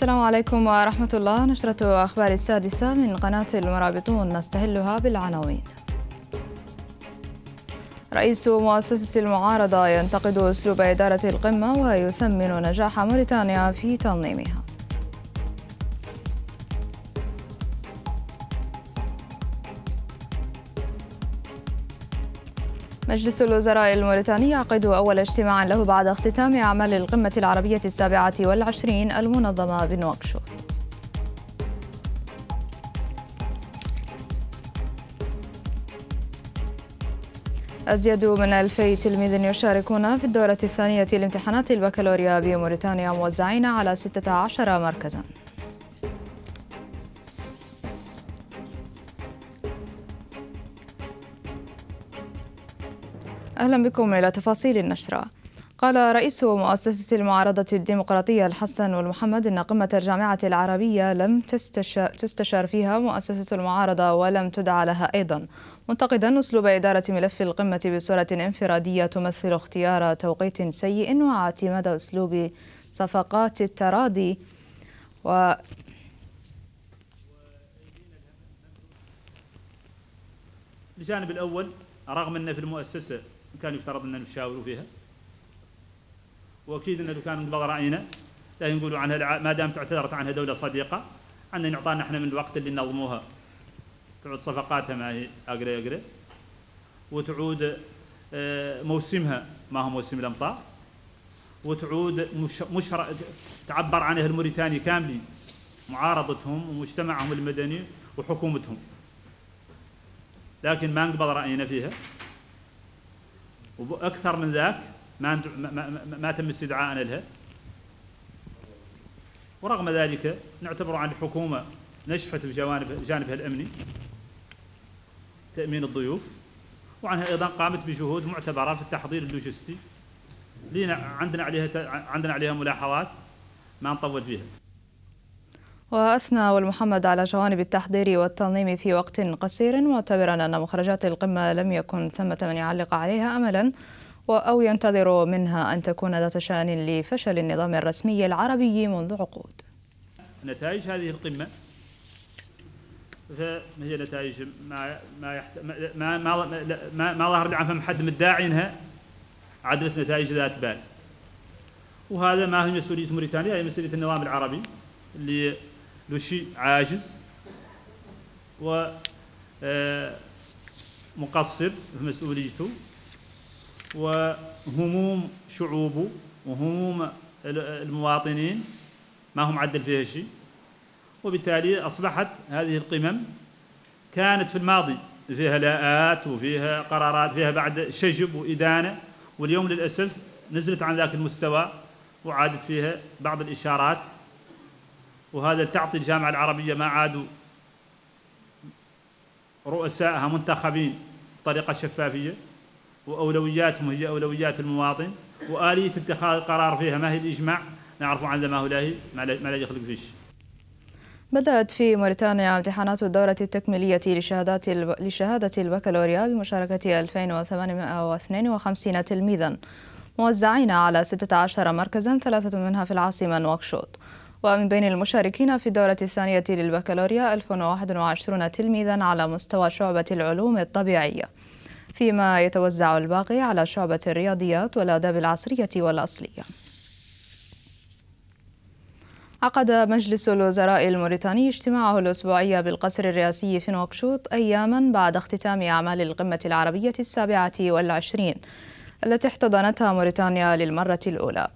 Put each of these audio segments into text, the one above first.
السلام عليكم ورحمة الله نشرة أخبار السادسة من قناة المرابطون نستهلها بالعناوين رئيس مؤسسة المعارضة ينتقد أسلوب إدارة القمة ويثمن نجاح موريتانيا في تنظيمها مجلس الوزراء الموريتاني يعقد أول اجتماع له بعد اختتام أعمال القمة العربية السابعة والعشرين المنظمة بنواكشو أزيد من ألفي تلميذ يشاركون في الدورة الثانية لامتحانات البكالوريا بموريتانيا موزعين على 16 مركزاً أهلا بكم إلى تفاصيل النشرة قال رئيس مؤسسة المعارضة الديمقراطية الحسن والمحمد أن قمة الجامعة العربية لم تستشار فيها مؤسسة المعارضة ولم تدعى لها أيضا منتقدا أسلوب إدارة ملف القمة بصورة انفرادية تمثل اختيار توقيت سيء واعتماد أسلوب صفقات التراضي و الجانب الأول رغم أن في المؤسسة كان يفترض أن نشاور فيها وأكيد ان كان قبل رأينا لا نقول عنها ما دامت اعتذرت عنها دولة صديقة ان نعطانا احنا من الوقت اللي نظموها تعود صفقاتها ما هي أقري أقري وتعود آه، موسمها ما هو موسم الأمطار وتعود مش, مش تعبر عنها الموريتاني كاملين معارضتهم ومجتمعهم المدني وحكومتهم لكن ما نقبل رأينا فيها واكثر من ذاك ما ما تم استدعائنا لها ورغم ذلك نعتبر عن الحكومه نشحت بجوانب جانبها الامني تامين الضيوف وعنها ايضا قامت بجهود معتبره في التحضير اللوجستي لنا عندنا عليها عندنا عليها ملاحظات ما نطول فيها وأثنى والمحمد على جوانب التحضير والتنظيم في وقت قصير معتبرا أن مخرجات القمة لم يكن ثمة من يعلق عليها أملا أو ينتظر منها أن تكون ذات شأن لفشل النظام الرسمي العربي منذ عقود نتائج هذه القمة فهي هي نتائج ما ما يحت... ما ما ما, ما ظهر عن فم حد مدعي انها عدلت نتائج ذات بال وهذا ما هي مسؤوليه موريتانيا هي مسؤوليه النظام العربي اللي لشيء عاجز و آه، مقصر في مسؤوليته وهموم شعوبه وهموم المواطنين ما هم عدل فيها شيء وبالتالي أصبحت هذه القمم كانت في الماضي فيها لاءات وفيها قرارات فيها بعد شجب وإدانة واليوم للأسف نزلت عن ذاك المستوى وعادت فيها بعض الإشارات وهذا تعطي الجامعة العربية ما عادوا رؤسائها منتخبين بطريقة شفافية وأولوياتهم هي أولويات المواطن وآلية اتخاذ القرار فيها ما هي الإجماع نعرف عن ما هو لاهي ما لا يخلق فيش بدأت في موريتانيا امتحانات الدورة التكميلية لشهادات الب... لشهادة البكالوريا بمشاركة 2852 تلميذا موزعين على 16 مركزا ثلاثة منها في العاصمة نواكشوط ومن بين المشاركين في الدورة الثانية للبكالوريا 1021 تلميذا على مستوى شعبة العلوم الطبيعية فيما يتوزع الباقي على شعبة الرياضيات والآداب العصرية والأصلية عقد مجلس الوزراء الموريتاني اجتماعه الأسبوعي بالقصر الرئاسي في نوكشوط أياما بعد اختتام أعمال القمة العربية السابعة والعشرين التي احتضنتها موريتانيا للمرة الأولى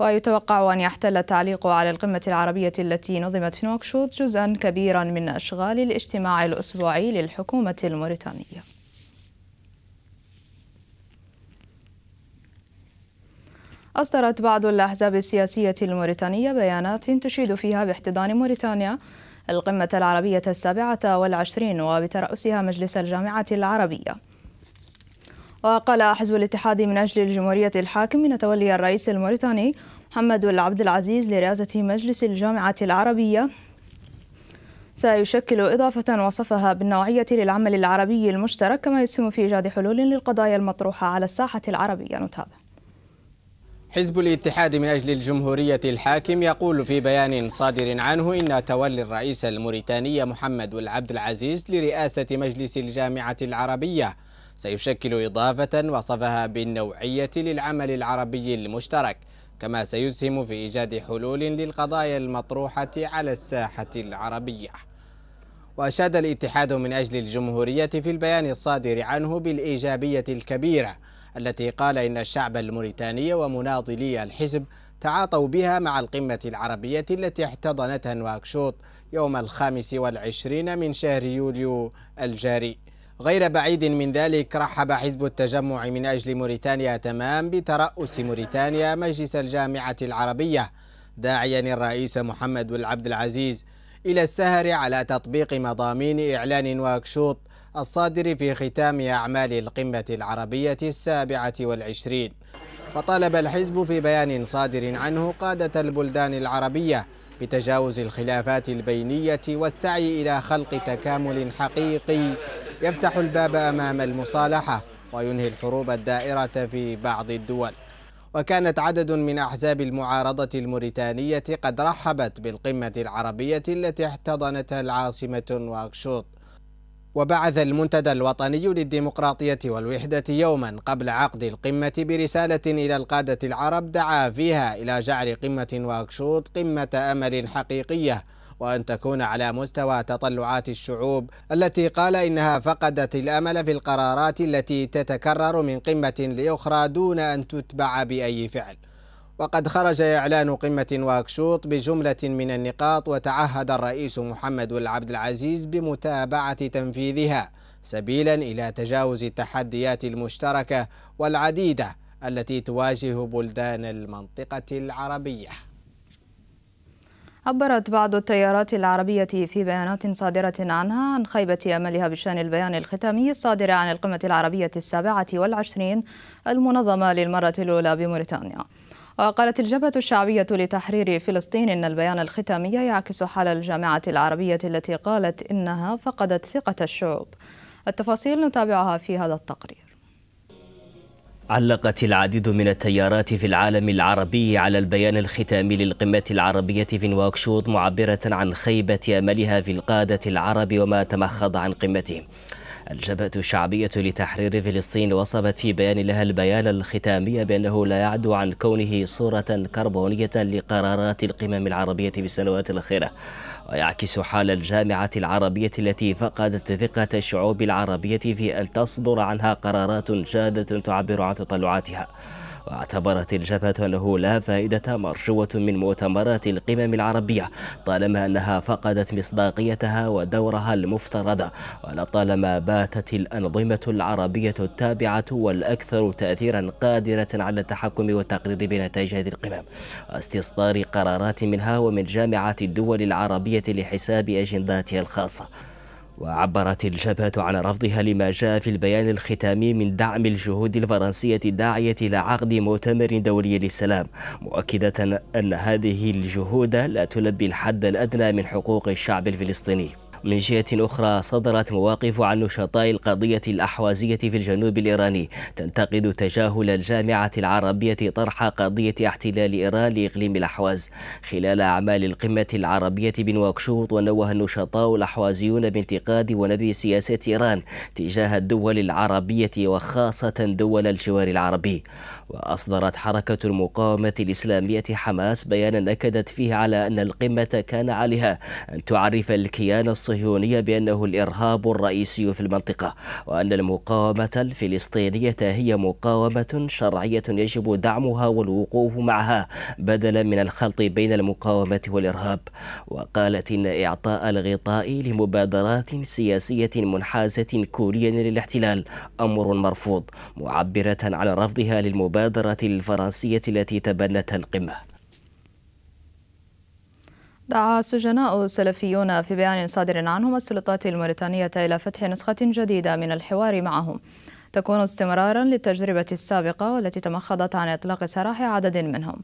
ويتوقع أن يحتل التعليق على القمة العربية التي نظمت في نوكشوت جزءا كبيرا من أشغال الاجتماع الأسبوعي للحكومة الموريتانية أصدرت بعض الأحزاب السياسية الموريتانية بيانات تشيد فيها باحتضان موريتانيا القمة العربية السابعة والعشرين وبترأسها مجلس الجامعة العربية وقال حزب الاتحاد من أجل الجمهورية الحاكم من تولي الرئيس الموريتاني محمد عبد العزيز لرئاسة مجلس الجامعة العربية سيشكل إضافة وصفها بالنوعية للعمل العربي المشترك كما يسهم في إيجاد حلول للقضايا المطروحة على الساحة العربية نتابع حزب الاتحاد من أجل الجمهورية الحاكم يقول في بيان صادر عنه إن تولي الرئيس الموريتاني محمد العبد العزيز لرئاسة مجلس الجامعة العربية سيشكل إضافة وصفها بالنوعية للعمل العربي المشترك كما سيسهم في إيجاد حلول للقضايا المطروحة على الساحة العربية وأشاد الاتحاد من أجل الجمهورية في البيان الصادر عنه بالإيجابية الكبيرة التي قال إن الشعب الموريتاني ومناضلي الحزب تعاطوا بها مع القمة العربية التي احتضنتها نواكشوط يوم الخامس والعشرين من شهر يوليو الجاري غير بعيد من ذلك رحب حزب التجمع من أجل موريتانيا تمام بترأس موريتانيا مجلس الجامعة العربية داعيا الرئيس محمد بن عبد العزيز إلى السهر على تطبيق مضامين إعلان واكشوط الصادر في ختام أعمال القمة العربية السابعة والعشرين وطالب الحزب في بيان صادر عنه قادة البلدان العربية بتجاوز الخلافات البينية والسعي إلى خلق تكامل حقيقي يفتح الباب أمام المصالحة وينهي الحروب الدائرة في بعض الدول وكانت عدد من أحزاب المعارضة الموريتانية قد رحبت بالقمة العربية التي احتضنتها العاصمة واكشوط وبعث المنتدى الوطني للديمقراطية والوحدة يوما قبل عقد القمة برسالة إلى القادة العرب دعا فيها إلى جعل قمة واكشوط قمة أمل حقيقية وأن تكون على مستوى تطلعات الشعوب التي قال إنها فقدت الأمل في القرارات التي تتكرر من قمة لأخرى دون أن تتبع بأي فعل وقد خرج إعلان قمة واكشوط بجملة من النقاط وتعهد الرئيس محمد العبد العزيز بمتابعة تنفيذها سبيلا إلى تجاوز التحديات المشتركة والعديدة التي تواجه بلدان المنطقة العربية عبرت بعض التيارات العربية في بيانات صادرة عنها عن خيبة أملها بشأن البيان الختامي الصادر عن القمة العربية السابعة والعشرين المنظمة للمرة الأولى بموريتانيا وقالت الجبهة الشعبية لتحرير فلسطين إن البيان الختامي يعكس حال الجامعة العربية التي قالت إنها فقدت ثقة الشعوب التفاصيل نتابعها في هذا التقرير علقت العديد من التيارات في العالم العربي على البيان الختامي للقمة العربية في نواكشوط معبرة عن خيبة أملها في القادة العرب وما تمخض عن قمتهم الجبهة الشعبية لتحرير فلسطين وصفت في بيان لها البيان الختامي بأنه لا يعدو عن كونه صورة كربونية لقرارات القمم العربية في السنوات الأخيرة ويعكس حال الجامعة العربية التي فقدت ثقة الشعوب العربية في أن تصدر عنها قرارات جادة تعبر عن تطلعاتها واعتبرت الجبهة أنه لا فائدة مرجوة من مؤتمرات القمم العربية طالما أنها فقدت مصداقيتها ودورها المفترض ولطالما باتت الأنظمة العربية التابعة والأكثر تأثيرا قادرة على التحكم والتقرير بنتائج هذه القمم واستصدار قرارات منها ومن جامعات الدول العربية لحساب أجنداتها الخاصة وعبرت الجبهة عن رفضها لما جاء في البيان الختامي من دعم الجهود الفرنسية الداعية إلى عقد مؤتمر دولي للسلام مؤكدة أن هذه الجهود لا تلبي الحد الأدنى من حقوق الشعب الفلسطيني من جهة أخرى صدرت مواقف عن نشطاء القضية الأحوازية في الجنوب الإيراني تنتقد تجاهل الجامعة العربية طرح قضية احتلال إيران لإقليم الأحواز خلال أعمال القمة العربية بنواكشوط ونوه النشطاء الأحوازيون بانتقاد ونبذ سياسة إيران تجاه الدول العربية وخاصة دول الجوار العربي وأصدرت حركة المقاومة الإسلامية حماس بيانا نكدت فيه على أن القمة كان عليها أن تعرف الكيان الصيني الصهيونية بأنه الإرهاب الرئيسي في المنطقة وأن المقاومة الفلسطينية هي مقاومة شرعية يجب دعمها والوقوف معها بدلا من الخلط بين المقاومة والإرهاب وقالت إن إعطاء الغطاء لمبادرات سياسية منحازة كوريا للاحتلال أمر مرفوض معبرة عن رفضها للمبادرة الفرنسية التي تبنتها القمة دعا سجناء سلفيون في بيان صادر عنهم السلطات الموريتانية إلى فتح نسخة جديدة من الحوار معهم تكون استمرارا للتجربة السابقة والتي تمخضت عن إطلاق سراح عدد منهم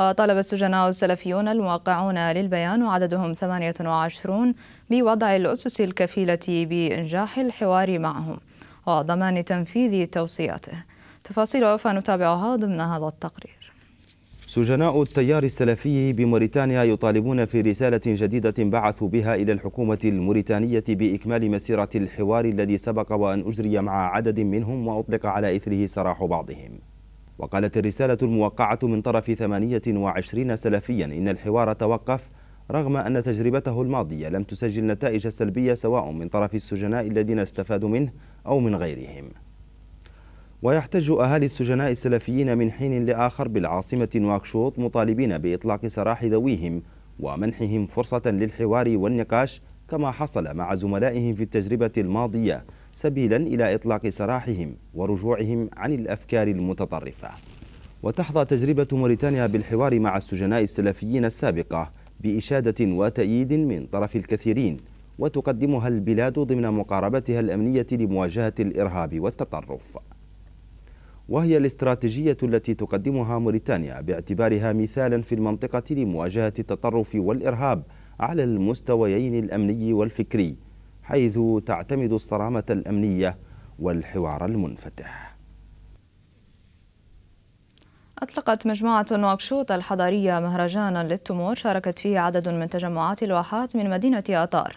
وطلب السجناء السلفيون الموقعون للبيان وعددهم 28 بوضع الأسس الكفيلة بإنجاح الحوار معهم وضمان تنفيذ توصياته تفاصيل وفا نتابعها ضمن هذا التقرير سجناء التيار السلفي بموريتانيا يطالبون في رسالة جديدة بعثوا بها إلى الحكومة الموريتانية بإكمال مسيرة الحوار الذي سبق وأن أجري مع عدد منهم وأطلق على إثره سراح بعضهم وقالت الرسالة الموقعة من طرف 28 سلفيا إن الحوار توقف رغم أن تجربته الماضية لم تسجل نتائج سلبية سواء من طرف السجناء الذين استفادوا منه أو من غيرهم ويحتج أهالي السجناء السلفيين من حين لآخر بالعاصمة نواكشوط مطالبين بإطلاق سراح ذويهم ومنحهم فرصة للحوار والنقاش كما حصل مع زملائهم في التجربة الماضية سبيلا إلى إطلاق سراحهم ورجوعهم عن الأفكار المتطرفة وتحظى تجربة موريتانيا بالحوار مع السجناء السلفيين السابقة بإشادة وتأييد من طرف الكثيرين وتقدمها البلاد ضمن مقاربتها الأمنية لمواجهة الإرهاب والتطرف وهي الاستراتيجية التي تقدمها موريتانيا باعتبارها مثالا في المنطقة لمواجهة التطرف والإرهاب على المستويين الأمني والفكري حيث تعتمد الصرامة الأمنية والحوار المنفتح أطلقت مجموعة نواكشوط الحضارية مهرجانا للتمور شاركت فيه عدد من تجمعات الواحات من مدينة أطار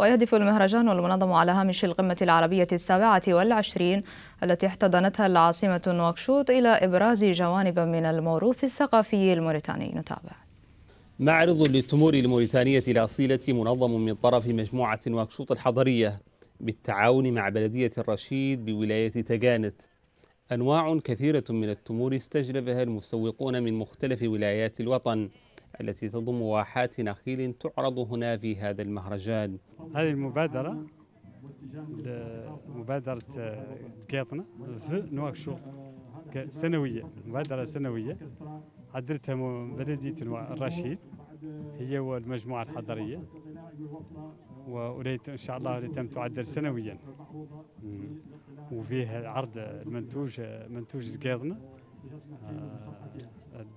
ويهدف المهرجان المنظم على هامش القمة العربية السابعة والعشرين التي احتضنتها العاصمة نواكشوط إلى إبراز جوانب من الموروث الثقافي الموريتاني نتابع معرض للتمور الموريتانية الأصيلة منظم من طرف مجموعة نواكشوط الحضرية بالتعاون مع بلدية الرشيد بولاية تجانت أنواع كثيرة من التمور استجلبها المسوقون من مختلف ولايات الوطن التي تضم واحات نخيل تعرض هنا في هذا المهرجان هذه المبادرة مبادرة آه، كيطنا في نواكشوط سنوية مبادرة سنوية حضرتها بلدية الرشيد هي والمجموعة الحضرية وأريد إن شاء الله تم تعدل سنويا وفيها عرض منتوج آه، منتوج القيضنة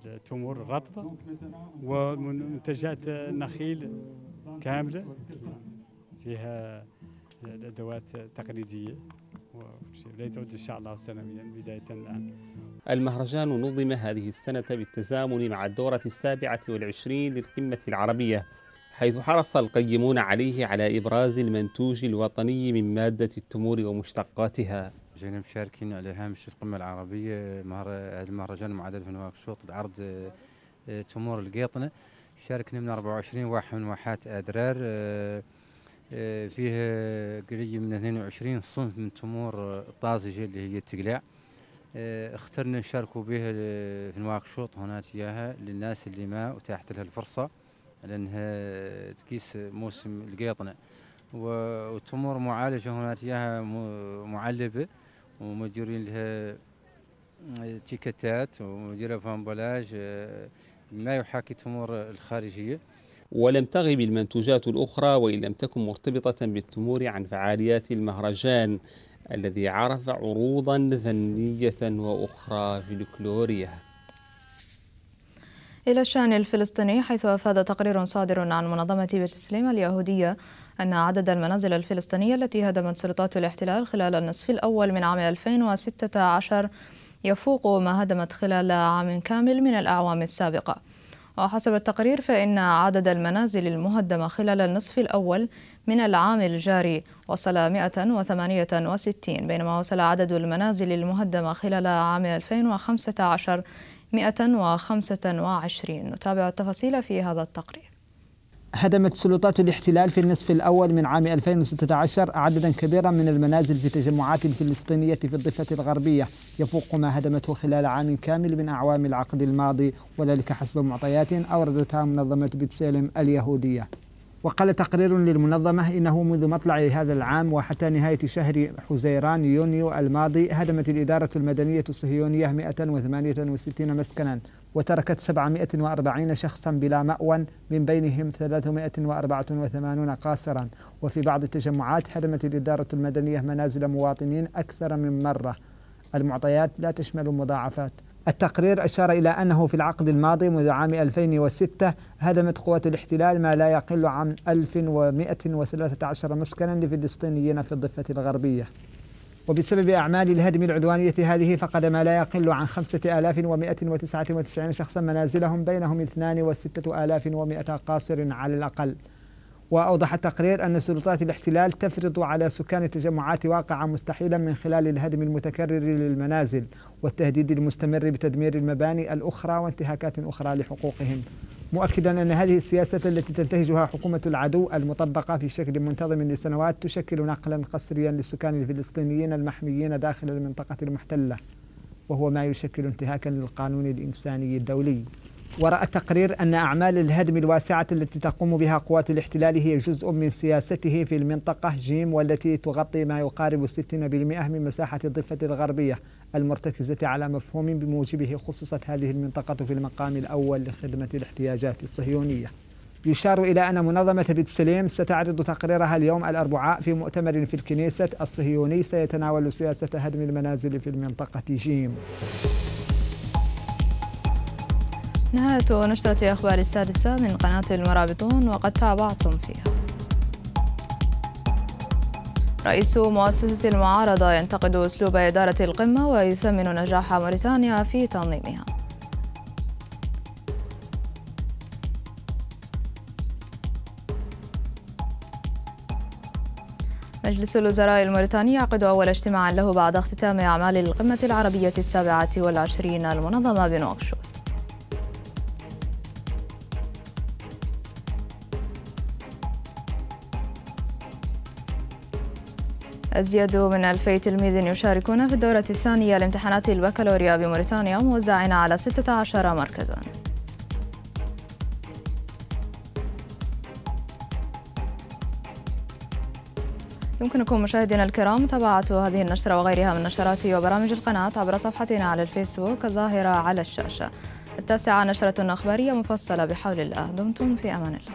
التمور الرطبه ومنتجات النخيل كامله فيها الادوات التقليديه ليتعد ان شاء الله سنويا بدايه الان. المهرجان نظم هذه السنه بالتزامن مع الدوره السابعه والعشرين للقمه العربيه حيث حرص القيمون عليه على ابراز المنتوج الوطني من ماده التمور ومشتقاتها. جينا مشاركين على هامش القمة العربية مهر المهرجان المعدل في نواكشوط بعرض آه، تمور القيطنة شاركنا من 24 واحد من واحات أدرار آه، آه، فيه قريب من 22 صنف من تمور الطازجة اللي هي التقلاع اخترنا نشاركوا به في نواكشوط هنا تياها للناس اللي ما أتاحت لها الفرصة لأنها تقيس موسم القيطنة والتمور معالجة هنا تياها معلبة ومديرين لها آه، تيكتات ومديرها في آه، ما يحاكي التمور الخارجيه ولم تغب المنتوجات الأخرى وإن لم تكن مرتبطة بالتمور عن فعاليات المهرجان الذي عرف عروضا فنية وأخرى فلكلورية إلى الشأن الفلسطيني حيث أفاد تقرير صادر عن منظمة بتسليم اليهودية أن عدد المنازل الفلسطينية التي هدمت سلطات الاحتلال خلال النصف الأول من عام 2016 يفوق ما هدمت خلال عام كامل من الأعوام السابقة وحسب التقرير فإن عدد المنازل المهدمة خلال النصف الأول من العام الجاري وصل 168 بينما وصل عدد المنازل المهدمة خلال عام 2015 125 نتابع التفاصيل في هذا التقرير هدمت سلطات الاحتلال في النصف الأول من عام 2016 عددا كبيرا من المنازل في تجمعات فلسطينية في الضفة الغربية يفوق ما هدمته خلال عام كامل من أعوام العقد الماضي وذلك حسب معطيات أوردتها منظمة بيتسيلم اليهودية وقال تقرير للمنظمة إنه منذ مطلع هذا العام وحتى نهاية شهر حزيران يونيو الماضي هدمت الإدارة المدنية الصهيونية 168 مسكنا وتركت 740 شخصا بلا مأوى من بينهم 384 قاصرا وفي بعض التجمعات هدمت الإدارة المدنية منازل مواطنين أكثر من مرة المعطيات لا تشمل المضاعفات التقرير أشار إلى أنه في العقد الماضي منذ عام 2006 هدمت قوات الاحتلال ما لا يقل عن 1113 مسكنا لفلسطينيين في الضفة الغربية وبسبب أعمال الهدم العدوانية هذه فقد ما لا يقل عن 5199 شخصا منازلهم بينهم 2 و6100 قاصر على الأقل وأوضح التقرير أن سلطات الاحتلال تفرض على سكان التجمعات واقعا مستحيلا من خلال الهدم المتكرر للمنازل والتهديد المستمر بتدمير المباني الأخرى وانتهاكات أخرى لحقوقهم مؤكدا أن هذه السياسة التي تنتهجها حكومة العدو المطبقة في شكل منتظم لسنوات تشكل نقلا قسريا للسكان الفلسطينيين المحميين داخل المنطقة المحتلة وهو ما يشكل انتهاكا للقانون الإنساني الدولي ورأى التقرير أن أعمال الهدم الواسعة التي تقوم بها قوات الاحتلال هي جزء من سياسته في المنطقة جيم والتي تغطي ما يقارب 60% من مساحة الضفة الغربية المرتكزة على مفهوم بموجبه خصصت هذه المنطقة في المقام الأول لخدمة الاحتياجات الصهيونية يشار إلى أن منظمة بيت سليم ستعرض تقريرها اليوم الأربعاء في مؤتمر في الكنيسة الصهيوني سيتناول سياسة هدم المنازل في المنطقة جيم نهاية نشرة أخبار السادسة من قناة المرابطون وقد تابعتم فيها رئيس مؤسسة المعارضة ينتقد أسلوب إدارة القمة ويثمن نجاح موريتانيا في تنظيمها مجلس الوزراء الموريتاني يعقد أول اجتماع له بعد اختتام أعمال القمة العربية السابعة والعشرين المنظمة بنواكشوط أزيد من 2000 تلميذ يشاركون في الدورة الثانية لامتحانات البكالوريا بموريتانيا موزعين على 16 مركزاً يمكنكم مشاهدينا الكرام متابعة هذه النشرة وغيرها من نشرات وبرامج القناة عبر صفحتنا على الفيسبوك الظاهرة على الشاشة التاسعة نشرة أخبارية مفصلة بحول الله دمتم في أمان الله